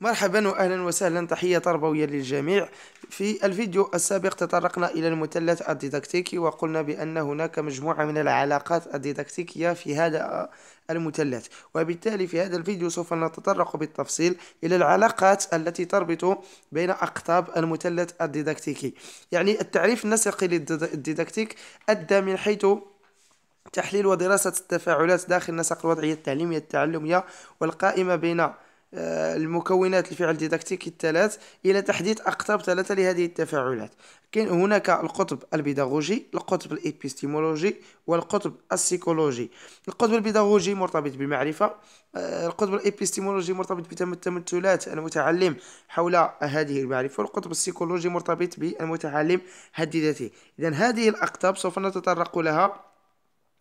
مرحبا واهلا وسهلا تحية تربوية للجميع في الفيديو السابق تطرقنا الى المثلث الديداكتيكي وقلنا بان هناك مجموعة من العلاقات الديداكتيكية في هذا المثلث وبالتالي في هذا الفيديو سوف نتطرق بالتفصيل إلى العلاقات التي تربط بين أقطاب المثلث الديداكتيكي يعني التعريف النسقي للديداكتيك أدى من حيث تحليل ودراسة التفاعلات داخل نسق الوضعية التعليمية التعلمية والقائمة بين آه، المكونات الفعل الديداكتيكي الثلاث الى تحديد اقطاب ثلاثه لهذه التفاعلات كاين هناك القطب البيداغوجي القطب الابيستيمولوجي والقطب السيكولوجي القطب البيداغوجي مرتبط بالمعرفه آه، القطب الابيستيمولوجي مرتبط بتمثلات المتعلم حول هذه المعرفه والقطب السيكولوجي مرتبط بالمتعلم حد ذاته اذا هذه الاقطاب سوف نتطرق لها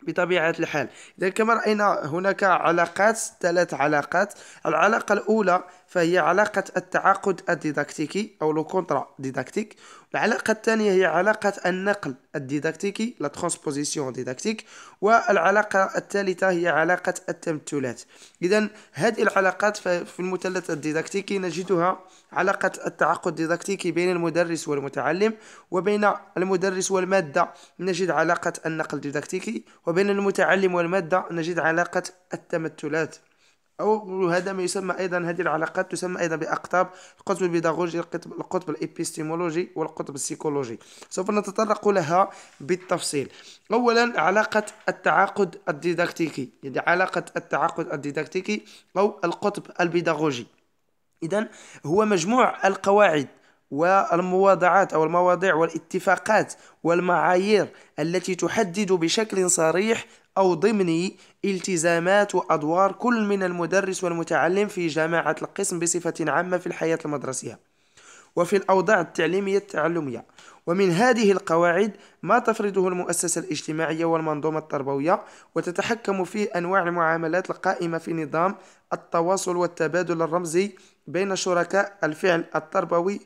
بطبيعة الحال إذا كما رأينا هناك علاقات ثلاث علاقات العلاقة الأولى فهي علاقة التعاقد الديداكتيكي أو لو كونترا ديداكتيك العلاقة الثانية هي علاقة النقل الديداكتيكي لا ترانسبوزيسيون ديداكتيك والعلاقة الثالثة هي علاقة التمثلات إذا هذه العلاقات في المثلث الديداكتيكي نجدها علاقة التعاقد الديداكتيكي بين المدرس والمتعلم وبين المدرس والمادة نجد علاقة النقل الديداكتيكي وبين المتعلم والمادة نجد علاقة التمثلات أو هذا ما يسمى أيضا هذه العلاقات تسمى أيضا بأقطاب القطب البيداغوجي القطب الإبستيمولوجي والقطب السيكولوجي سوف نتطرق لها بالتفصيل أولا علاقة التعاقد الديداكتيكي يعني علاقة التعاقد الديداكتيكي أو القطب البيداغوجي إذا هو مجموع القواعد والمواضعات او المواضيع والاتفاقات والمعايير التي تحدد بشكل صريح أو ضمن التزامات وأدوار كل من المدرس والمتعلم في جماعة القسم بصفة عامة في الحياة المدرسية وفي الأوضاع التعليمية التعلمية ومن هذه القواعد ما تفرضه المؤسسة الاجتماعية والمنظومة التربوية وتتحكم في أنواع المعاملات القائمة في نظام التواصل والتبادل الرمزي بين شركاء الفعل التربوي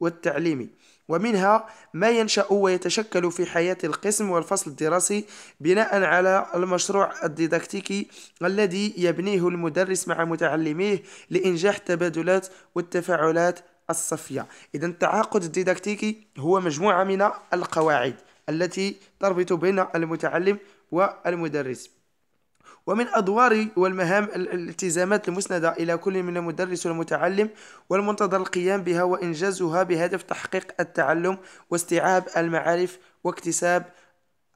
والتعليمي ومنها ما ينشأ ويتشكل في حياة القسم والفصل الدراسي بناء على المشروع الديداكتيكي الذي يبنيه المدرس مع متعلميه لإنجاح التبادلات والتفاعلات الصفية إذا التعاقد الديداكتيكي هو مجموعة من القواعد التي تربط بين المتعلم والمدرس ومن أدوار والمهام الالتزامات المسندة إلى كل من المدرس والمتعلم والمنتظر القيام بها وإنجازها بهدف تحقيق التعلم واستيعاب المعارف واكتساب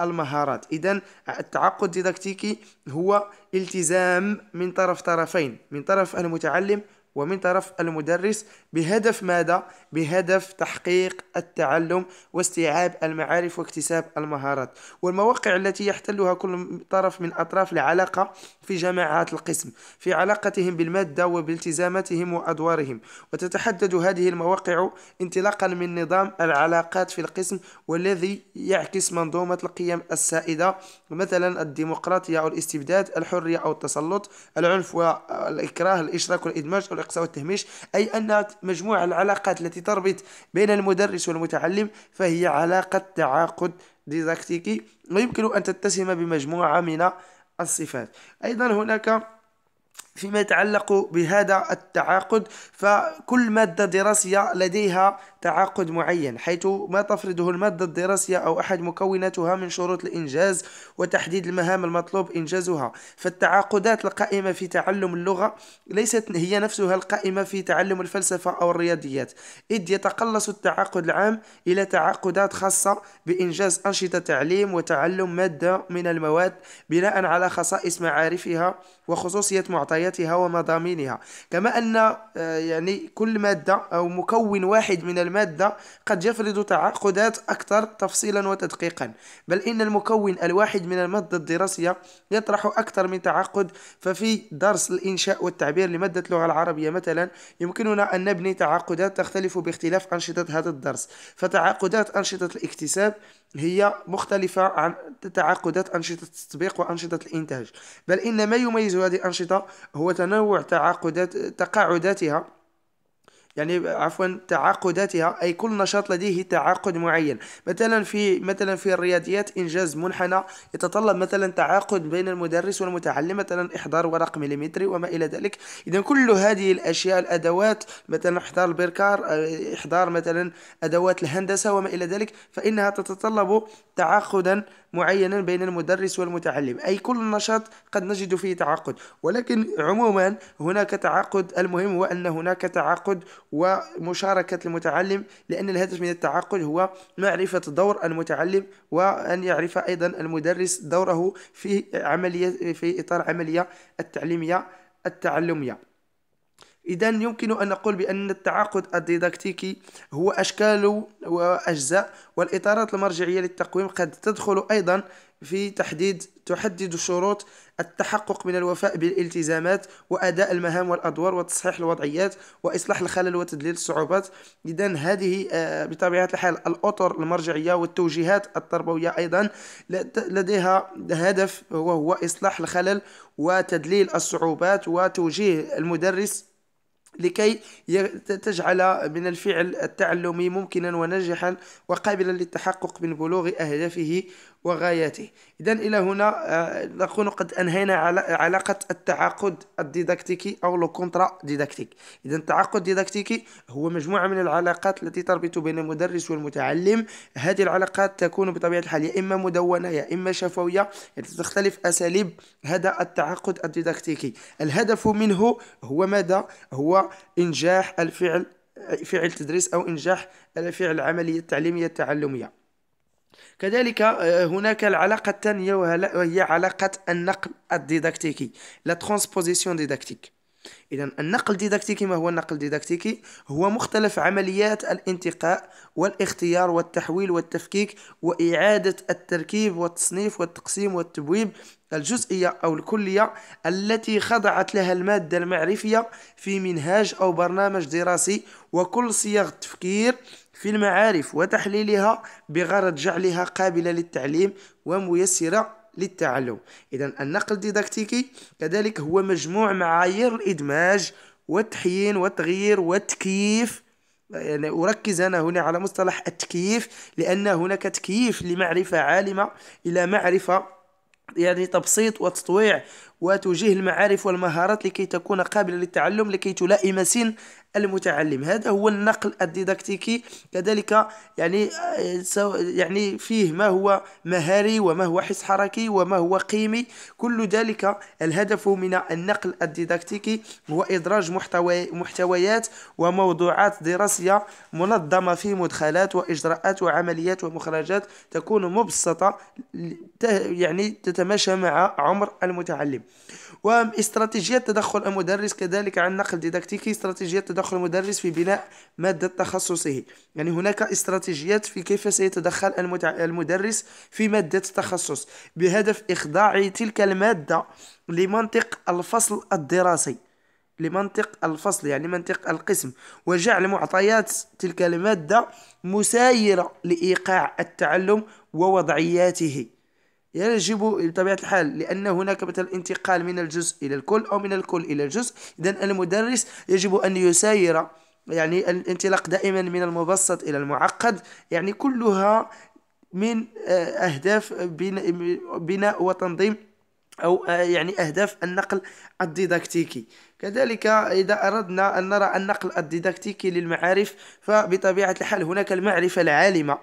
المهارات إذا التعقد الديداكتيكي هو التزام من طرف طرفين من طرف المتعلم ومن طرف المدرس بهدف ماذا؟ بهدف تحقيق التعلم واستيعاب المعارف واكتساب المهارات والمواقع التي يحتلها كل طرف من أطراف العلاقة في جماعات القسم في علاقتهم بالمادة وبالتزاماتهم وأدوارهم وتتحدد هذه المواقع انطلاقا من نظام العلاقات في القسم والذي يعكس منظومة القيم السائدة مثلا الديمقراطية أو الاستبداد الحرية أو التسلط العنف والإكراه الإشراك والإدماج الرقص والتهميش أي أن مجموع العلاقات التي تربط بين المدرس والمتعلم فهي علاقة تعاقد ديداكتيكي ويمكن أن تتسم بمجموعة من الصفات أيضا هناك فيما يتعلق بهذا التعاقد فكل مادة دراسية لديها تعاقد معين حيث ما تفرضه المادة الدراسية أو أحد مكوناتها من شروط الإنجاز وتحديد المهام المطلوب إنجازها فالتعاقدات القائمة في تعلم اللغة ليست هي نفسها القائمة في تعلم الفلسفة أو الرياضيات إذ يتقلص التعاقد العام إلى تعاقدات خاصة بإنجاز أنشطة تعليم وتعلم مادة من المواد بناء على خصائص معارفها وخصوصية معطياتها ومضامينها كما أن آه، يعني كل مادة أو مكون واحد من المادة المادة قد يفرض تعاقدات أكثر تفصيلا وتدقيقا بل إن المكون الواحد من المادة الدراسية يطرح أكثر من تعاقد ففي درس الإنشاء والتعبير لمادة اللغة العربية مثلا يمكننا أن نبني تعاقدات تختلف باختلاف أنشطة هذا الدرس فتعاقدات أنشطة الاكتساب هي مختلفة عن تعاقدات أنشطة التطبيق وأنشطة الإنتاج بل إن ما يميز هذه الأنشطة هو تنوع تعاقدات تقاعداتها يعني عفوا تعاقداتها أي كل نشاط لديه تعاقد معين مثلا في مثلا في الرياضيات إنجاز منحنى يتطلب مثلا تعاقد بين المدرس والمتعلم مثلا إحضار ورق مليمتري وما إلى ذلك إذا كل هذه الأشياء الأدوات مثلا إحضار البركار إحضار مثلا أدوات الهندسة وما إلى ذلك فإنها تتطلب تعاقدا معينا بين المدرس والمتعلم أي كل نشاط قد نجد فيه تعاقد ولكن عموما هناك تعاقد المهم هو أن هناك تعاقد ومشاركة المتعلم لأن الهدف من التعاقد هو معرفة دور المتعلم وأن يعرف أيضا المدرس دوره في عملية في إطار عملية التعليمية التعلمية إذا يمكن أن نقول بأن التعاقد الديداكتيكي هو أشكال وأجزاء والإطارات المرجعية للتقويم قد تدخل أيضا في تحديد تحدد شروط التحقق من الوفاء بالالتزامات وأداء المهام والأدوار وتصحيح الوضعيات وإصلاح الخلل وتدليل الصعوبات إذا هذه آه، بطبيعة الحال الأطر المرجعية والتوجيهات التربوية أيضا لديها هدف وهو إصلاح الخلل وتدليل الصعوبات وتوجيه المدرس لكي تجعل من الفعل التعلمي ممكنا وناجحا وقابلا للتحقق من بلوغ أهدافه وغاياته إذا إلى هنا آه، نكون قد أنهينا علاقة التعاقد الديداكتيكي أو لو كونترا ديداكتيك إذا التعاقد الديداكتيكي هو مجموعة من العلاقات التي تربط بين المدرس والمتعلم هذه العلاقات تكون بطبيعة الحال يا إما مدونة يا إما شفوية يعني تختلف أساليب هذا التعاقد الديداكتيكي الهدف منه هو ماذا؟ هو إنجاح الفعل فعل تدريس أو إنجاح الفعل العملية التعليمية التعلمية كذلك آه، هناك العلاقة الثانية وهي علاقة النقل الديداكتيكي لا ترانسبوزيسيون ديداكتيك إذا النقل الديداكتيكي ما هو النقل الديداكتيكي؟ هو مختلف عمليات الانتقاء والاختيار والتحويل والتفكيك وإعادة التركيب والتصنيف والتقسيم والتبويب الجزئية أو الكلية التي خضعت لها المادة المعرفية في منهاج أو برنامج دراسي وكل صيغ تفكير في المعارف وتحليلها بغرض جعلها قابلة للتعليم وميسرة للتعلم إذا النقل الديداكتيكي كذلك هو مجموع معايير الإدماج والتحيين والتغيير والتكييف يعني أركز أنا هنا على مصطلح التكييف لأن هناك تكييف لمعرفة عالمة إلى معرفة يعني تبسيط وتطويع وتوجيه المعارف والمهارات لكي تكون قابلة للتعلم لكي تلائم سن المتعلم هذا هو النقل الديداكتيكي كذلك يعني آه، يعني فيه ما هو مهاري وما هو حس حركي وما هو قيمي كل ذلك الهدف من النقل الديداكتيكي هو إدراج محتوي محتويات وموضوعات دراسية منظمة في مدخلات وإجراءات وعمليات ومخرجات تكون مبسطة يعني تتماشى مع عمر المتعلم واستراتيجية تدخل المدرس كذلك عن النقل الديداكتيكي استراتيجية تدخل يدخل المدرس في بناء مادة تخصصه يعني هناك استراتيجيات في كيف سيتدخل المدرس في مادة التخصص بهدف إخضاع تلك المادة لمنطق الفصل الدراسي لمنطق الفصل يعني منطق القسم وجعل معطيات تلك المادة مسايرة لإيقاع التعلم ووضعياته يجب بطبيعة الحال لأن هناك مثلا انتقال من الجزء إلى الكل أو من الكل إلى الجزء إذا المدرس يجب أن يساير يعني الانطلاق دائما من المبسط إلى المعقد يعني كلها من آه، أهداف بناء وتنظيم أو آه، يعني أهداف النقل الديداكتيكي كذلك إذا أردنا أن نرى النقل الديداكتيكي للمعارف فبطبيعة الحال هناك المعرفة العالمة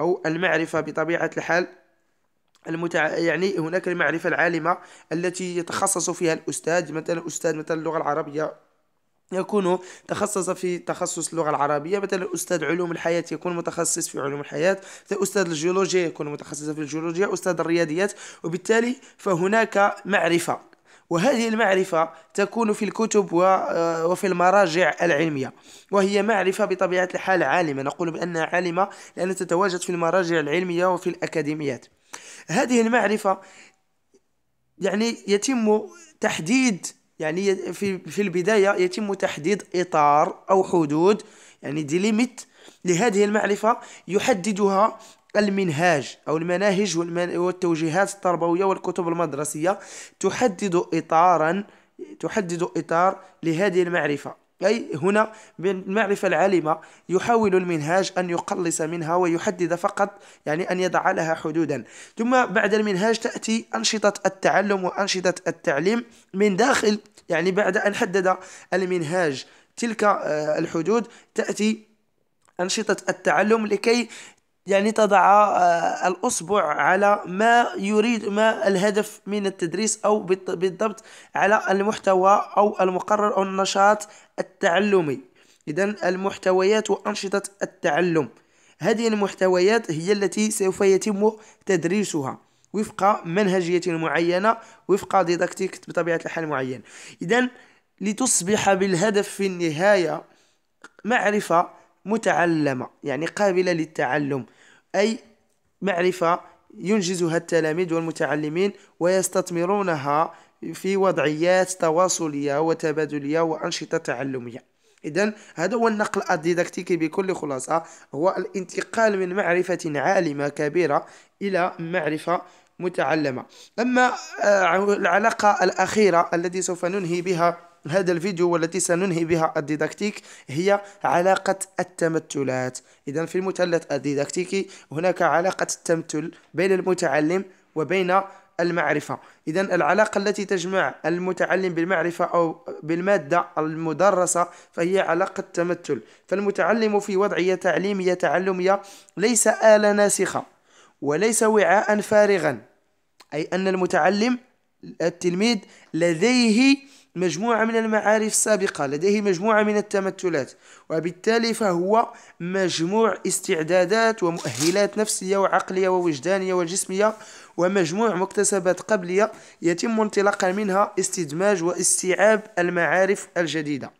أو المعرفة بطبيعة الحال المتع... يعني هناك المعرفة العالمة التي يتخصص فيها الأستاذ مثلا أستاذ مثلا اللغة العربية يكون تخصص في تخصص اللغة العربية مثلا أستاذ علوم الحياة يكون متخصص في علوم الحياة أستاذ الجيولوجيا يكون متخصص في الجيولوجيا أستاذ الرياضيات وبالتالي فهناك معرفة وهذه المعرفة تكون في الكتب وفي المراجع العلمية وهي معرفة بطبيعة الحال عالمة نقول بأنها عالمة لأنها تتواجد في المراجع العلمية وفي الأكاديميات هذه المعرفة يعني يتم تحديد يعني في في البداية يتم تحديد إطار أو حدود يعني ديليميت لهذه المعرفة يحددها المنهاج أو المناهج والتوجيهات التربوية والكتب المدرسية تحدد إطارا تحدد إطار لهذه المعرفة أي هنا بالمعرفة العالمة يحاول المنهاج أن يقلص منها ويحدد فقط يعني أن يضع لها حدودا ثم بعد المنهاج تأتي أنشطة التعلم وأنشطة التعليم من داخل يعني بعد أن حدد المنهاج تلك آه، الحدود تأتي أنشطة التعلم لكي يعني تضع آه، الأصبع على ما يريد ما الهدف من التدريس أو بالضبط على المحتوى أو المقرر أو النشاط التعلمي إذا المحتويات وأنشطة التعلم هذه المحتويات هي التي سوف يتم تدريسها وفق منهجية معينة وفق ديداكتيك بطبيعة الحال معين إذا لتصبح بالهدف في النهاية معرفة متعلمة يعني قابلة للتعلم أي معرفة ينجزها التلاميذ والمتعلمين ويستثمرونها في وضعيات تواصلية وتبادلية وأنشطة تعلمية إذا هذا هو النقل الديداكتيكي بكل خلاصة هو الانتقال من معرفة عالمة كبيرة إلى معرفة متعلمة أما آه، العلاقة الأخيرة التي سوف ننهي بها هذا الفيديو والتي سننهي بها الديداكتيك هي علاقة التمثلات إذا في المثلث الديداكتيكي هناك علاقة التمثل بين المتعلم وبين المعرفة إذا العلاقة التي تجمع المتعلم بالمعرفة أو بالمادة المدرسة فهي علاقة تمثل فالمتعلم في وضعية تعليمية تعلمية ليس آلة ناسخة وليس وعاء فارغا أي أن المتعلم التلميذ لديه مجموعة من المعارف السابقة لديه مجموعة من التمثلات وبالتالي فهو مجموع استعدادات ومؤهلات نفسية وعقلية ووجدانية وجسمية ومجموع مكتسبات قبلية يتم انطلاقا منها استدماج واستيعاب المعارف الجديدة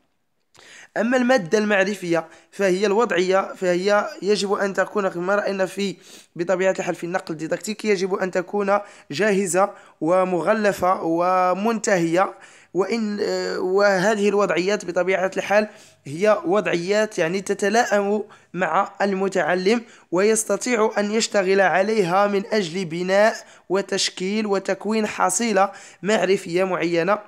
أما المادة المعرفية فهي الوضعية فهي يجب أن تكون كما رأينا في بطبيعة الحال في النقل الديداكتيكي يجب أن تكون جاهزة ومغلفة ومنتهية وإن وهذه الوضعيات بطبيعة الحال هي وضعيات يعني تتلائم مع المتعلم ويستطيع أن يشتغل عليها من أجل بناء وتشكيل وتكوين حصيلة معرفية معينة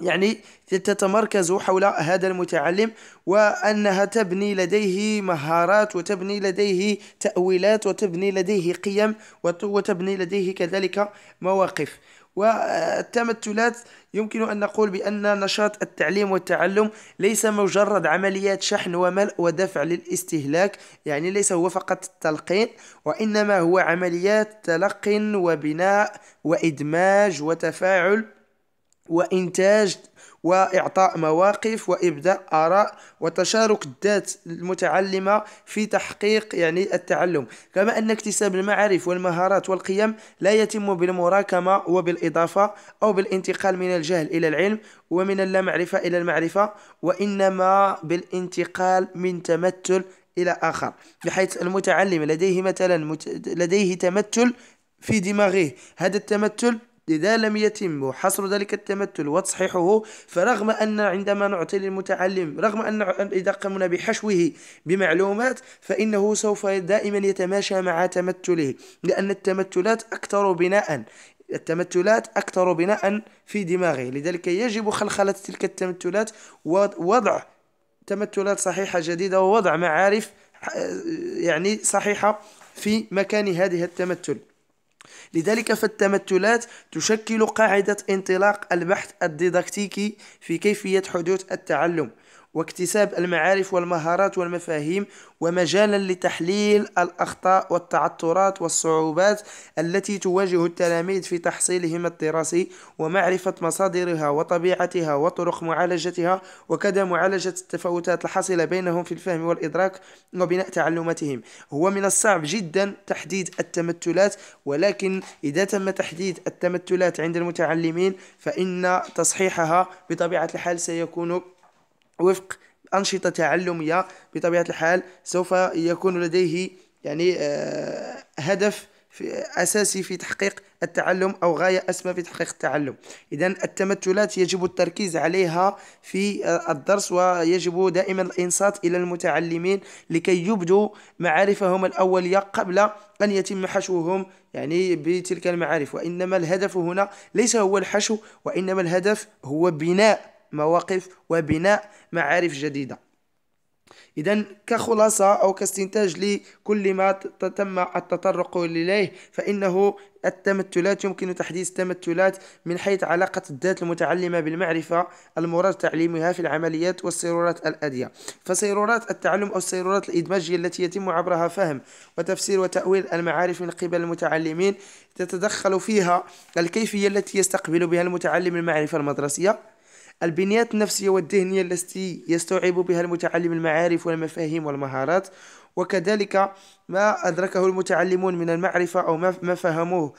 يعني تتمركز حول هذا المتعلم وأنها تبني لديه مهارات وتبني لديه تأويلات وتبني لديه قيم وتبني لديه كذلك مواقف والتمثلات يمكن أن نقول بأن نشاط التعليم والتعلم ليس مجرد عمليات شحن وملء ودفع للاستهلاك يعني ليس هو فقط التلقين وإنما هو عمليات تلقن وبناء وإدماج وتفاعل وإنتاج وإعطاء مواقف وإبداء آراء وتشارك الذات المتعلمة في تحقيق يعني التعلم كما أن اكتساب المعارف والمهارات والقيم لا يتم بالمراكمة وبالإضافة أو بالانتقال من الجهل إلى العلم ومن اللامعرفة إلى المعرفة وإنما بالانتقال من تمثل إلى آخر بحيث المتعلم لديه مثلا لديه تمثل في دماغه هذا التمثل إذا لم يتم حصر ذلك التمثل وتصحيحه فرغم أن عندما نعطي للمتعلم رغم أن إذا قمنا بحشوه بمعلومات فإنه سوف دائما يتماشى مع تمثله لأن التمثلات أكثر بناء التمثلات أكثر بناء في دماغه لذلك يجب خلخلة تلك التمثلات ووضع تمثلات صحيحة جديدة ووضع معارف يعني صحيحة في مكان هذه التمثل لذلك فالتمثلات تشكل قاعدة انطلاق البحث الديداكتيكي في كيفية حدوث التعلم واكتساب المعارف والمهارات والمفاهيم ومجالا لتحليل الأخطاء والتعثرات والصعوبات التي تواجه التلاميذ في تحصيلهم الدراسي ومعرفة مصادرها وطبيعتها وطرق معالجتها وكذا معالجة التفاوتات الحاصلة بينهم في الفهم والإدراك وبناء تعلماتهم هو من الصعب جدا تحديد التمثلات ولكن إذا تم تحديد التمثلات عند المتعلمين فإن تصحيحها بطبيعة الحال سيكون وفق أنشطة تعلمية بطبيعة الحال سوف يكون لديه يعني آه، هدف في أساسي في تحقيق التعلم أو غاية أسمى في تحقيق التعلم إذا التمثلات يجب التركيز عليها في آه، الدرس ويجب دائما الإنصات إلى المتعلمين لكي يبدوا معارفهم الأولية قبل أن يتم حشوهم يعني بتلك المعارف وإنما الهدف هنا ليس هو الحشو وإنما الهدف هو بناء مواقف وبناء معارف جديدة إذا كخلاصة أو كاستنتاج لكل ما تم التطرق إليه فإنه التمثلات يمكن تحديث تمثلات من حيث علاقة الذات المتعلمة بالمعرفة المراد تعليمها في العمليات والسيرورات الآتية فسيرورات التعلم أو السيرورات الإدماجية التي يتم عبرها فهم وتفسير وتأويل المعارف من قبل المتعلمين تتدخل فيها الكيفية التي يستقبل بها المتعلم المعرفة المدرسية البنيات النفسية والذهنية التي يستوعب بها المتعلم المعارف والمفاهيم والمهارات وكذلك ما أدركه المتعلمون من المعرفة أو ما فهموه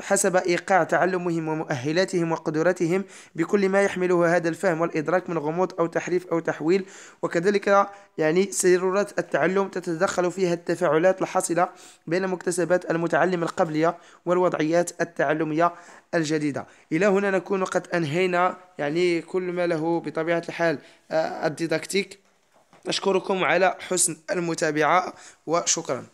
حسب إيقاع تعلمهم ومؤهلاتهم وقدراتهم بكل ما يحمله هذا الفهم والإدراك من غموض أو تحريف أو تحويل وكذلك يعني سيرورات التعلم تتدخل فيها التفاعلات الحاصلة بين مكتسبات المتعلم القبلية والوضعيات التعلمية الجديدة إلى هنا نكون قد أنهينا يعني كل ما له بطبيعة الحال آه، الديداكتيك نشكركم على حسن المتابعة وشكرا